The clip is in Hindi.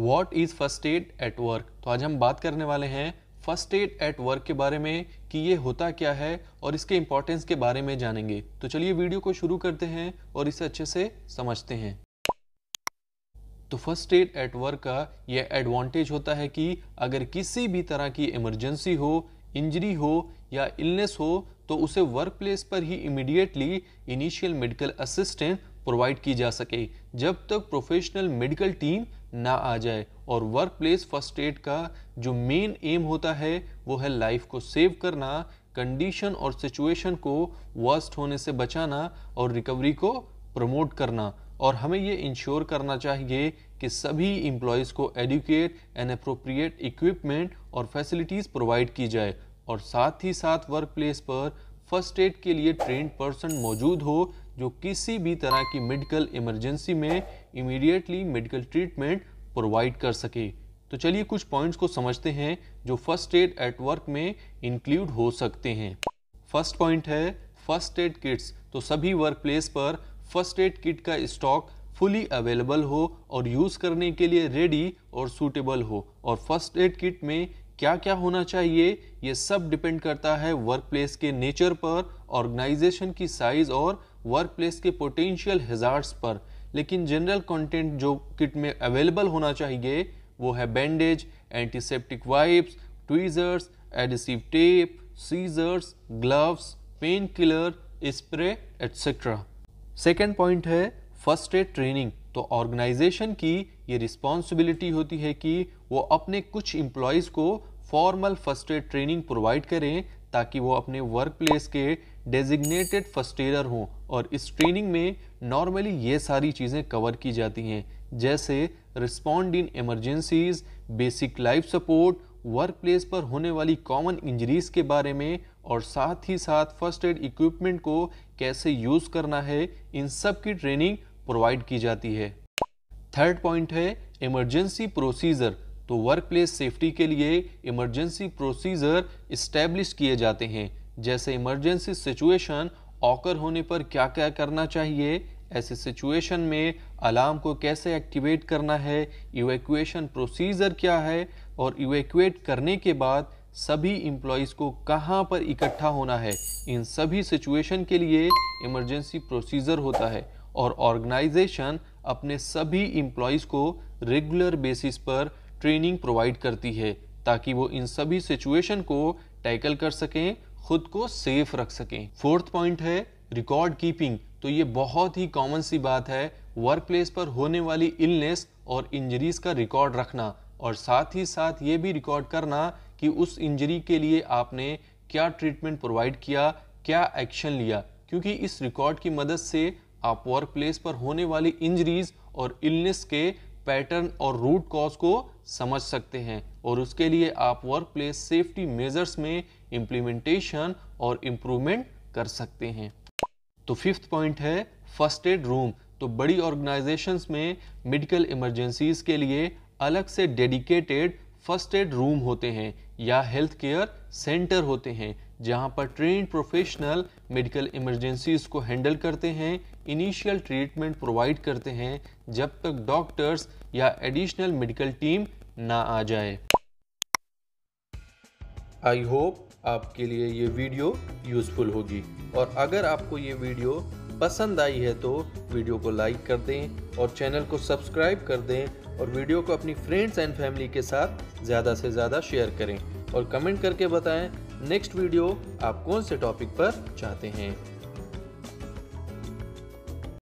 what is first aid at work तो आज हम बात करने वाले हैं फर्स्ट एड एट वर्क के बारे में कि ये होता क्या है और इसके इम्पोर्टेंस के बारे में जानेंगे तो चलिए वीडियो को शुरू करते हैं और इसे अच्छे से समझते हैं तो फर्स्ट एड एट वर्क का यह एडवांटेज होता है कि अगर किसी भी तरह की इमरजेंसी हो इंजरी हो या इलनेस हो तो उसे वर्क प्लेस पर ही immediately initial medical assistant provide की जा सके जब तक प्रोफेशनल मेडिकल टीम ना आ जाए और वर्क प्लेस फर्स्ट एड का जो मेन एम होता है वो है लाइफ को सेव करना कंडीशन और सिचुएशन को वर्स्ट होने से बचाना और रिकवरी को प्रमोट करना और हमें ये इंश्योर करना चाहिए कि सभी एम्प्लॉयज़ को एडुकेट एंड अप्रोप्रिएट इक्विपमेंट और फैसिलिटीज़ प्रोवाइड की जाए और साथ ही साथ वर्क प्लेस पर फर्स्ट एड के लिए ट्रेंड पर्सन मौजूद हो जो किसी भी तरह की मेडिकल इमरजेंसी में इमीडिएटली मेडिकल ट्रीटमेंट प्रोवाइड कर सके तो चलिए कुछ पॉइंट्स को समझते हैं जो फर्स्ट एड एट वर्क में इंक्लूड हो सकते हैं फर्स्ट पॉइंट है फर्स्ट एड किट्स तो सभी वर्क प्लेस पर फर्स्ट एड किट का स्टॉक फुली अवेलेबल हो और यूज़ करने के लिए रेडी और सूटेबल हो और फर्स्ट एड किट में क्या क्या होना चाहिए ये सब डिपेंड करता है वर्क प्लेस के नेचर पर ऑर्गेनाइजेशन की साइज़ और वर्क प्लेस के पोटेंशियल हिजार्ड्स पर लेकिन जनरल कंटेंट जो किट में अवेलेबल होना चाहिए वो है bandage antiseptic wipes tweezers adhesive tape scissors gloves pain killer spray etcetera second point है फर्स्ट एड ट्रेनिंग तो ऑर्गेनाइजेशन की ये रिस्पॉन्सिबिलिटी होती है कि वो अपने कुछ एम्प्लॉयज़ को formal first aid training provide करें ताकि वो अपने वर्क प्लेस के डेजिग्नेटेड फर्स्ट एडर हों और इस ट्रेनिंग में नॉर्मली ये सारी चीज़ें कवर की जाती हैं जैसे respond in emergencies basic life support work place पर होने वाली कॉमन इंजरीज के बारे में और साथ ही साथ फर्स्ट एड इक्विपमेंट को कैसे यूज़ करना है इन सब की ट्रेनिंग प्रोवाइड की जाती है थर्ड पॉइंट है इमरजेंसी प्रोसीजर तो वर्क प्लेस सेफ्टी के लिए इमरजेंसी प्रोसीजर इस्टेब्लिश किए जाते हैं जैसे इमरजेंसी सिचुएशन ऑकर होने पर क्या क्या करना चाहिए ऐसे सिचुएशन में अलार्म को कैसे एक्टिवेट करना है इवैक्यूएशन प्रोसीजर क्या है और इवैक्यूएट करने के बाद सभी इम्प्लॉयज़ को कहाँ पर इकट्ठा होना है इन सभी सिचुएशन के लिए इमरजेंसी प्रोसीजर होता है और ऑर्गेनाइजेशन अपने सभी इम्प्लॉयज़ को रेगुलर बेसिस पर ट्रेनिंग प्रोवाइड करती है ताकि वो इन सभी सिचुएशन को टैकल कर सकें खुद को सेफ रख सकें फोर्थ पॉइंट है रिकॉर्ड कीपिंग तो ये बहुत ही कॉमन सी बात है वर्क प्लेस पर होने वाली इलनेस और इंजरीज का रिकॉर्ड रखना और साथ ही साथ ये भी रिकॉर्ड करना कि उस इंजरी के लिए आपने क्या ट्रीटमेंट प्रोवाइड किया क्या एक्शन लिया क्योंकि इस रिकॉर्ड की मदद से आप वर्क प्लेस पर होने वाली इंजरीज और इलनेस के पैटर्न और रूट कॉज को समझ सकते हैं और उसके लिए आप वर्क प्लेस सेफ्टी मेजर्स में इम्प्लीमेंटेशन और इम्प्रूवमेंट कर सकते हैं तो फिफ्थ पॉइंट है फर्स्ट एड रूम तो बड़ी ऑर्गेनाइजेशंस में मेडिकल इमरजेंसीज के लिए अलग से डेडिकेटेड फर्स्ट एड रूम होते हैं या हेल्थ केयर सेंटर होते हैं जहां पर ट्रेन प्रोफेशनल मेडिकल इमरजेंसीज को हैंडल करते हैं इनिशियल ट्रीटमेंट प्रोवाइड करते हैं जब तक डॉक्टर्स या एडिशनल मेडिकल टीम ना आ जाए आई होप आपके लिए ये वीडियो यूज़फुल होगी और अगर आपको ये वीडियो पसंद आई है तो वीडियो को लाइक कर दें और चैनल को सब्सक्राइब कर दें और वीडियो को अपनी फ्रेंड्स एंड फैमिली के साथ ज़्यादा से ज़्यादा शेयर करें और कमेंट करके बताएं नेक्स्ट वीडियो आप कौन से टॉपिक पर चाहते हैं